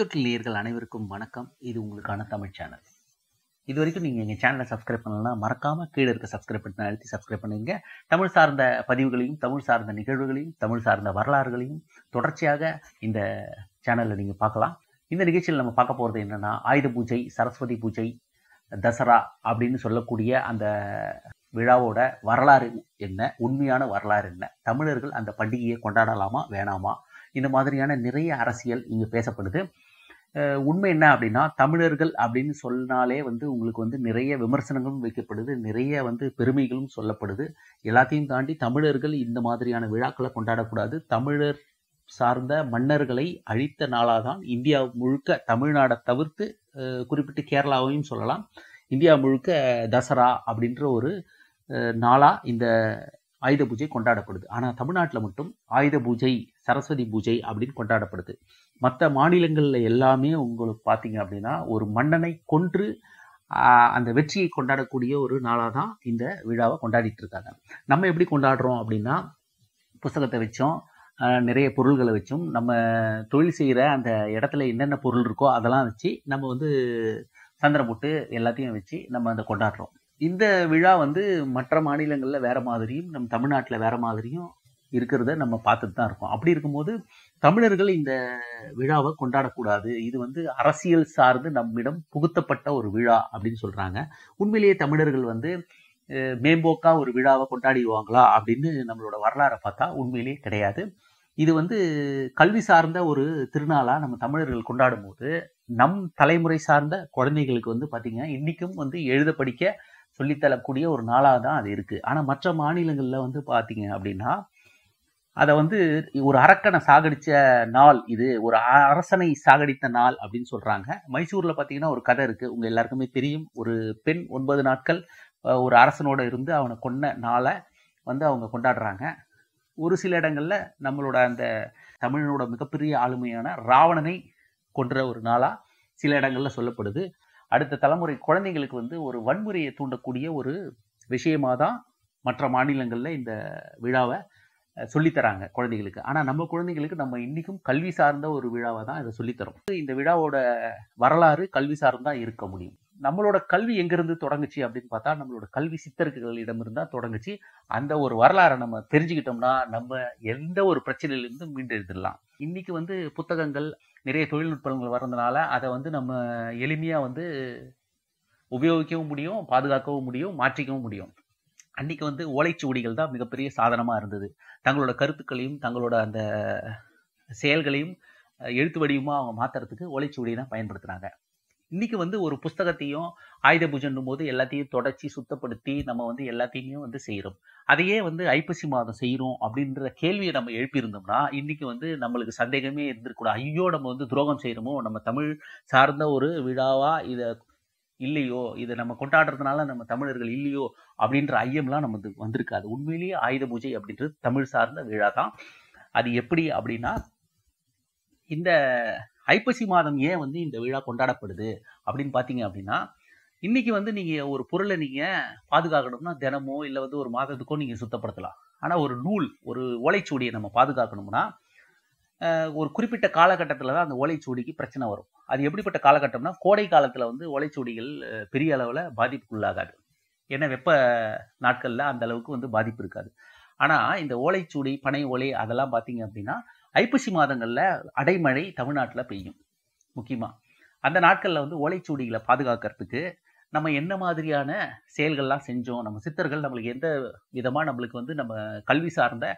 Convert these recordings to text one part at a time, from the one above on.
நேர்கள் அனைவருக்கும் வணக்கம் இது உங்களுக்கான தமிழ் சேனல் இது வரைக்கும் நீங்கள் எங்கள் சேனலை சப்ஸ்கிரைப் பண்ணலாம் மறக்காமல் கீழே இருக்க சப்ஸ்கிரைப் பண்ணி அழுத்தி சப்ஸ்கிரைப் பண்ணுங்க தமிழ் சார்ந்த பதிவுகளையும் தமிழ் சார்ந்த நிகழ்வுகளையும் தமிழ் சார்ந்த வரலாறுகளையும் தொடர்ச்சியாக இந்த சேனலில் நீங்கள் பார்க்கலாம் இந்த நிகழ்ச்சியில் நம்ம பார்க்க போகிறது என்னென்னா ஆயுத பூஜை சரஸ்வதி பூஜை தசரா அப்படின்னு சொல்லக்கூடிய அந்த விழாவோட வரலாறு என்ன உண்மையான வரலாறு என்ன தமிழர்கள் அந்த பண்டிகையை கொண்டாடலாமா வேணாமா இந்த மாதிரியான நிறைய அரசியல் இங்கே பேசப்படுது உண்மை என்ன அப்படின்னா தமிழர்கள் அப்படின்னு சொன்னாலே வந்து உங்களுக்கு வந்து நிறைய விமர்சனங்களும் வைக்கப்படுது நிறைய வந்து பெருமைகளும் சொல்லப்படுது எல்லாத்தையும் தாண்டி தமிழர்கள் இந்த மாதிரியான விழாக்களை கொண்டாடக்கூடாது தமிழர் சார்ந்த மன்னர்களை அழித்த நாளாக தான் இந்தியா முழுக்க தமிழ்நாடை தவிர்த்து குறிப்பிட்டு கேரளாவையும் சொல்லலாம் இந்தியா முழுக்க தசரா அப்படின்ற ஒரு நாளாக இந்த ஆயுத பூஜை கொண்டாடப்படுது ஆனால் தமிழ்நாட்டில் மட்டும் ஆயுத பூஜை சரஸ்வதி பூஜை அப்படின்னு கொண்டாடப்படுது மற்ற மாநிலங்களில் எல்லாமே உங்களுக்கு பார்த்தீங்க அப்படின்னா ஒரு மன்னனை கொன்று அந்த வெற்றியை கொண்டாடக்கூடிய ஒரு நாளாக தான் இந்த விழாவை கொண்டாடிட்டு இருக்காங்க நம்ம எப்படி கொண்டாடுறோம் அப்படின்னா புஸ்தகத்தை வச்சோம் நிறைய பொருள்களை வச்சும் நம்ம தொழில் செய்கிற அந்த இடத்துல என்னென்ன பொருள் இருக்கோ அதெல்லாம் வச்சு நம்ம வந்து சந்திரம் போட்டு எல்லாத்தையும் வச்சு நம்ம அதை கொண்டாடுறோம் இந்த விழா வந்து மற்ற மாநிலங்களில் வேற மாதிரியும் நம் தமிழ்நாட்டில் வேற மாதிரியும் இருக்கிறத நம்ம பார்த்துட்டு தான் இருக்கோம் அப்படி இருக்கும்போது தமிழர்கள் இந்த விழாவை கொண்டாடக்கூடாது இது வந்து அரசியல் சார்ந்து நம்மிடம் புகுத்தப்பட்ட ஒரு விழா அப்படின்னு சொல்றாங்க உண்மையிலேயே தமிழர்கள் வந்து மேம்போக்கா ஒரு விழாவை கொண்டாடிடுவாங்களா அப்படின்னு நம்மளோட வரலாறை பார்த்தா உண்மையிலேயே கிடையாது இது வந்து கல்வி சார்ந்த ஒரு திருநாளாக நம்ம தமிழர்கள் கொண்டாடும் போது நம் தலைமுறை சார்ந்த குழந்தைகளுக்கு வந்து பார்த்தீங்கன்னா இன்றைக்கும் வந்து எழுத படிக்க சொல்லித்தரக்கூடிய ஒரு நாளாக தான் அது இருக்குது ஆனால் மற்ற மாநிலங்களில் வந்து பார்த்தீங்க அப்படின்னா அதை வந்து ஒரு அரக்கனை சாகடித்த நாள் இது ஒரு அரசனை சாகடித்த நாள் அப்படின்னு சொல்கிறாங்க மைசூரில் பார்த்தீங்கன்னா ஒரு கதை இருக்குது உங்கள் எல்லாருக்குமே தெரியும் ஒரு பெண் ஒன்பது நாட்கள் ஒரு அரசனோடு இருந்து அவனை கொன்ன நாளை வந்து அவங்க கொண்டாடுறாங்க ஒரு சில இடங்களில் நம்மளோட அந்த தமிழனோட மிகப்பெரிய ஆளுமையான ராவணனை கொன்ற ஒரு நாளாக சில இடங்களில் சொல்லப்படுது அடுத்த தலைமுறை குழந்தைங்களுக்கு வந்து ஒரு வன்முறையை தூண்டக்கூடிய ஒரு விஷயமாக தான் மற்ற மாநிலங்களில் இந்த விழாவை சொல்லித்தராங்க குழந்தைகளுக்கு ஆனால் நம்ம குழந்தைங்களுக்கு நம்ம இன்றைக்கும் கல்வி சார்ந்த ஒரு விழாவை தான் இதை சொல்லித்தரும் இந்த விழாவோட வரலாறு கல்வி சார்ந்தான் இருக்க முடியும் நம்மளோட கல்வி எங்கிருந்து தொடங்குச்சு அப்படின்னு பார்த்தா நம்மளோட கல்வி சித்தர்களிடம் இருந்தால் தொடங்குச்சு அந்த ஒரு வரலாறை நம்ம தெரிஞ்சுக்கிட்டோம்னா நம்ம எந்த ஒரு பிரச்சனையிலிருந்து எழுதிடலாம் இன்னைக்கு வந்து புத்தகங்கள் நிறைய தொழில்நுட்பங்கள் வர்றதுனால அதை வந்து நம்ம எளிமையாக வந்து உபயோகிக்கவும் முடியும் பாதுகாக்கவும் முடியும் மாற்றிக்கவும் முடியும் அன்னைக்கு வந்து ஓலைச்சுவடிகள் தான் மிகப்பெரிய சாதனமாக இருந்தது தங்களோட கருத்துக்களையும் தங்களோட அந்த செயல்களையும் எழுத்து வடிவமாக அவங்க மாற்றுறதுக்கு ஓலைச்சுவடியை தான் பயன்படுத்துகிறாங்க இன்னைக்கு வந்து ஒரு புஸ்தகத்தையும் ஆயுத பூஜைன்னும் போது எல்லாத்தையும் தொடச்சி சுத்தப்படுத்தி நம்ம வந்து எல்லாத்தையுமே வந்து செய்கிறோம் அதையே வந்து ஐப்பசி மாதம் செய்கிறோம் அப்படின்ற கேள்வியை நம்ம எழுப்பியிருந்தோம்னா இன்னைக்கு வந்து நம்மளுக்கு சந்தேகமே இருந்திருக்கூடாது ஐயோ நம்ம வந்து துரோகம் செய்கிறோமோ நம்ம தமிழ் சார்ந்த ஒரு விழாவா இதை இல்லையோ இதை நம்ம கொண்டாடுறதுனால நம்ம தமிழர்கள் இல்லையோ அப்படின்ற ஐயம்லாம் நமக்கு வந்திருக்காது உண்மையிலேயே ஆயுத பூஜை அப்படின்றது தமிழ் சார்ந்த விழா தான் அது எப்படி அப்படின்னா இந்த ஐப்பசி மாதம் ஏன் வந்து இந்த விழா கொண்டாடப்படுது அப்படின்னு பார்த்தீங்க அப்படின்னா இன்னைக்கு வந்து நீங்கள் ஒரு பொருளை நீங்கள் பாதுகாக்கணும்னா தினமோ இல்லை வந்து ஒரு மாதத்துக்கோ நீங்கள் சுத்தப்படுத்தலாம் ஆனால் ஒரு நூல் ஒரு ஓலைச்சூடியை நம்ம பாதுகாக்கணும்னா ஒரு குறிப்பிட்ட காலகட்டத்தில் தான் அந்த ஓலைச்சூடிக்கு பிரச்சனை வரும் அது எப்படிப்பட்ட காலகட்டம்னா கோடை காலத்தில் வந்து ஓலைச்சுவடிகள் பெரிய அளவில் பாதிப்புக்குள்ளாகாது ஏன்னா வெப்ப நாட்களில் அந்த அளவுக்கு வந்து பாதிப்பு இருக்காது ஆனால் இந்த ஓலைச்சூடி பனை ஓலை அதெல்லாம் பார்த்தீங்க அப்படின்னா ஐப்பசி மாதங்களில் அடைமழை தமிழ்நாட்டில் பெய்யும் முக்கியமாக அந்த நாட்களில் வந்து ஓலைச்சூடிகளை பாதுகாக்கிறதுக்கு நம்ம என்ன மாதிரியான செயல்கள்லாம் செஞ்சோம் நம்ம சித்தர்கள் நம்மளுக்கு எந்த விதமாக நம்மளுக்கு வந்து நம்ம கல்வி சார்ந்த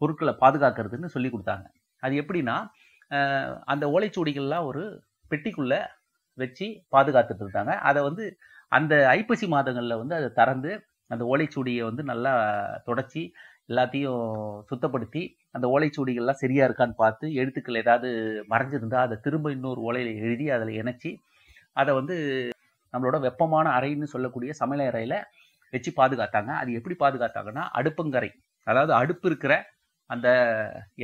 பொருட்களை பாதுகாக்கிறதுன்னு சொல்லி கொடுத்தாங்க அது எப்படின்னா அந்த ஓலைச்சூடிகள்லாம் ஒரு பெட்டிக்குள்ளே வச்சு பாதுகாத்துட்டு இருந்தாங்க அதை வந்து அந்த ஐப்பசி மாதங்களில் வந்து அதை திறந்து அந்த ஓலைச்சூடியை வந்து நல்லா தொடச்சி எல்லாத்தையும் சுத்தப்படுத்தி அந்த ஓலைச்சூடிகள்லாம் சரியா இருக்கான்னு பார்த்து எழுத்துக்கள் ஏதாவது மறைஞ்சிருந்தா அதை திரும்ப இன்னொரு ஓலையில் எழுதி அதில் இணைச்சி அதை வந்து நம்மளோட வெப்பமான அறைன்னு சொல்லக்கூடிய சமையல் வச்சு பாதுகாத்தாங்க அது எப்படி பாதுகாத்தாங்கன்னா அடுப்பங்கரை அதாவது அடுப்பு இருக்கிற அந்த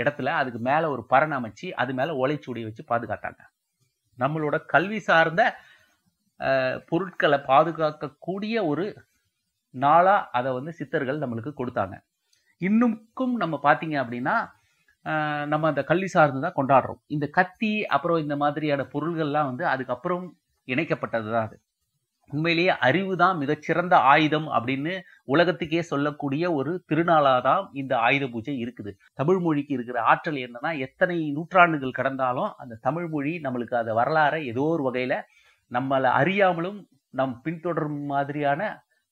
இடத்துல அதுக்கு மேலே ஒரு பரன் அமைச்சு அது மேலே ஓலைச்சூடியை வச்சு பாதுகாத்தாங்க நம்மளோட கல்வி சார்ந்த பொருட்களை பாதுகாக்கக்கூடிய ஒரு நாளாக அதை வந்து சித்தர்கள் நம்மளுக்கு கொடுத்தாங்க இன்னும்க்கும் நம்ம பார்த்தீங்க அப்படின்னா நம்ம அந்த கல்வி சார்ந்து தான் கொண்டாடுறோம் இந்த கத்தி அப்புறம் இந்த மாதிரியான பொருள்கள்லாம் வந்து அதுக்கப்புறம் இணைக்கப்பட்டது தான் அது உண்மையிலேயே அறிவு தான் மிகச்சிறந்த ஆயுதம் அப்படின்னு உலகத்துக்கே சொல்லக்கூடிய ஒரு திருநாளாக தான் இந்த ஆயுத பூஜை இருக்குது தமிழ் மொழிக்கு இருக்கிற ஆற்றல் என்னன்னா எத்தனை நூற்றாண்டுகள் கடந்தாலும் அந்த தமிழ் மொழி நம்மளுக்கு அதை வரலாற ஏதோ ஒரு வகையில் நம்மளை அறியாமலும் நம் பின்தொடரும் மாதிரியான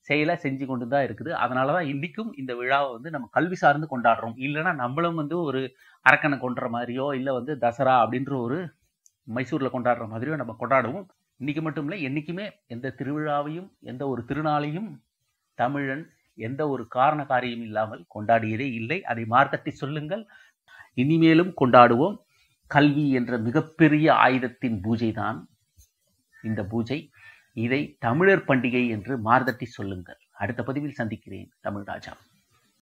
செயலை செஞ்சு கொண்டு தான் இருக்குது அதனால தான் இன்றைக்கும் இந்த விழாவை வந்து நம்ம கல்வி சார்ந்து கொண்டாடுறோம் இல்லைன்னா நம்மளும் வந்து ஒரு அரக்கனை கொண்டுற மாதிரியோ இல்லை வந்து தசரா அப்படின்ற ஒரு மைசூரில் கொண்டாடுற மாதிரியோ நம்ம கொண்டாடுவோம் இன்றைக்கி மட்டும் இல்லை என்றைக்குமே எந்த திருவிழாவையும் எந்த ஒரு திருநாளையும் தமிழன் எந்த ஒரு காரண காரியம் இல்லாமல் கொண்டாடியதே இல்லை அதை மார்த்தட்டி சொல்லுங்கள் இனிமேலும் கொண்டாடுவோம் கல்வி என்ற மிகப்பெரிய ஆயுதத்தின் பூஜை தான் இந்த பூஜை இதை தமிழர் பண்டிகை என்று மார்தட்டி சொல்லுங்கள் அடுத்த பதிவில் சந்திக்கிறேன் தமிழ் ராஜா